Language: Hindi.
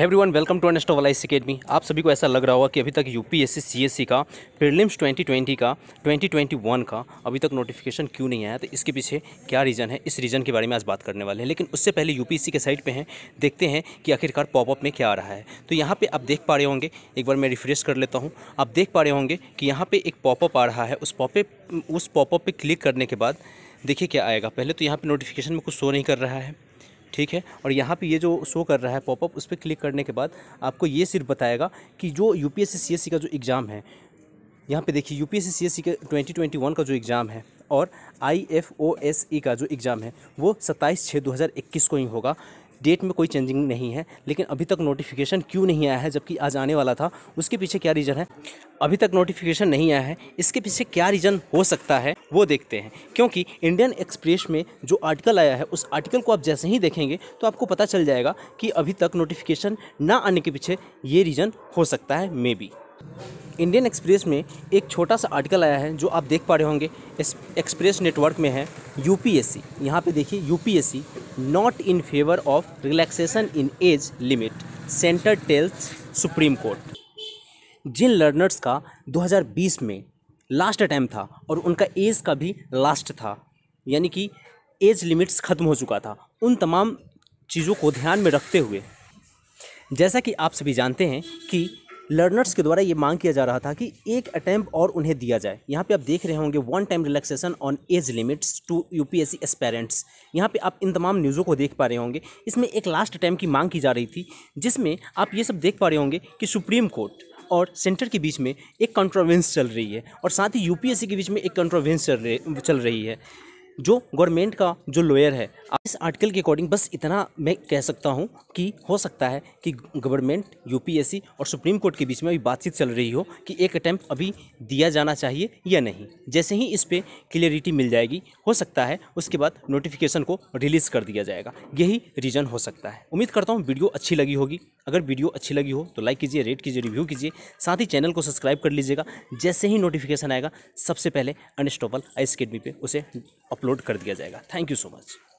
वन वेलकम टू अनस्टो वलाइस अकेडमी आप सभी को ऐसा लग रहा होगा कि अभी तक यूपीएससी सीएससी e का प्रीलिम्स 2020 का 2021 का अभी तक नोटिफिकेशन क्यों नहीं आया तो इसके पीछे क्या रीज़न है इस रीज़न के बारे में आज बात करने वाले हैं लेकिन उससे पहले यूपीएससी के साइट पे हैं देखते हैं कि आखिरकार पॉपअप में क्या आ रहा है तो यहाँ पर आप देख पा रहे होंगे एक बार मैं रिफ्रेश कर लेता हूँ आप देख पा रहे होंगे कि यहाँ पर एक पॉपअप आ रहा है उस पॉपअप उस पॉपअप पर क्लिक करने के बाद देखिए क्या आएगा पहले तो यहाँ पर नोटिफिकेशन में कुछ शो नहीं कर रहा है ठीक है और यहाँ पे ये जो शो कर रहा है पॉपअप उस पर क्लिक करने के बाद आपको ये सिर्फ बताएगा कि जो यू पी e का जो एग्ज़ाम है यहाँ पे देखिए यू पी एस का 2021 का जो एग्ज़ाम है और I F O S E का जो एग्ज़ाम है वो सत्ताईस छः 2021 को ही होगा डेट में कोई चेंजिंग नहीं है लेकिन अभी तक नोटिफिकेशन क्यों नहीं आया है जबकि आज आने वाला था उसके पीछे क्या रीज़न है अभी तक नोटिफिकेशन नहीं आया है इसके पीछे क्या रीज़न हो सकता है वो देखते हैं क्योंकि इंडियन एक्सप्रेस में जो आर्टिकल आया है उस आर्टिकल को आप जैसे ही देखेंगे तो आपको पता चल जाएगा कि अभी तक नोटिफिकेशन ना आने के पीछे ये रीज़न हो सकता है मे बी इंडियन एक्सप्रेस में एक छोटा सा आर्टिकल आया है जो आप देख पा रहे होंगे एक्सप्रेस नेटवर्क में है यूपीएससी यहाँ पे देखिए UPSC not in favour of relaxation in age limit centre tells supreme court जिन लर्नर्स का 2020 में लास्ट अटैम्प था और उनका एज का भी लास्ट था यानी कि एज लिमिट्स ख़त्म हो चुका था उन तमाम चीज़ों को ध्यान में रखते हुए जैसा कि आप सभी जानते हैं कि लर्नर्स के द्वारा ये मांग किया जा रहा था कि एक अटैम्प और उन्हें दिया जाए यहाँ पे आप देख रहे होंगे one time relaxation on age limits to UPSC aspirants यहाँ पे आप इन तमाम न्यूज़ों को देख पा रहे होंगे इसमें एक लास्ट अटैम्प की मांग की जा रही थी जिसमें आप ये सब देख पा रहे होंगे कि सुप्रीम कोर्ट और सेंटर के बीच में एक कंट्रोवेंस चल रही है और साथ ही यूपीएससी के बीच में एक कंट्रोवेंस चल रही है जो गवर्नमेंट का जो लॉयर है इस आर्टिकल के अकॉर्डिंग बस इतना मैं कह सकता हूँ कि हो सकता है कि गवर्नमेंट यूपीएससी और सुप्रीम कोर्ट के बीच में अभी बातचीत चल रही हो कि एक अटैम्प्ट अभी दिया जाना चाहिए या नहीं जैसे ही इस पर क्लियरिटी मिल जाएगी हो सकता है उसके बाद नोटिफिकेशन को रिलीज़ कर दिया जाएगा यही रीज़न हो सकता है उम्मीद करता हूँ वीडियो अच्छी लगी होगी अगर वीडियो अच्छी लगी हो तो लाइक कीजिए रेट कीजिए रिव्यू कीजिए साथ ही चैनल को सब्सक्राइब कर लीजिएगा जैसे ही नोटिफिकेशन आएगा सबसे पहले अनस्टॉपल आइस अकेडमी पर उसे अपलोड कर दिया जाएगा थैंक यू सो मच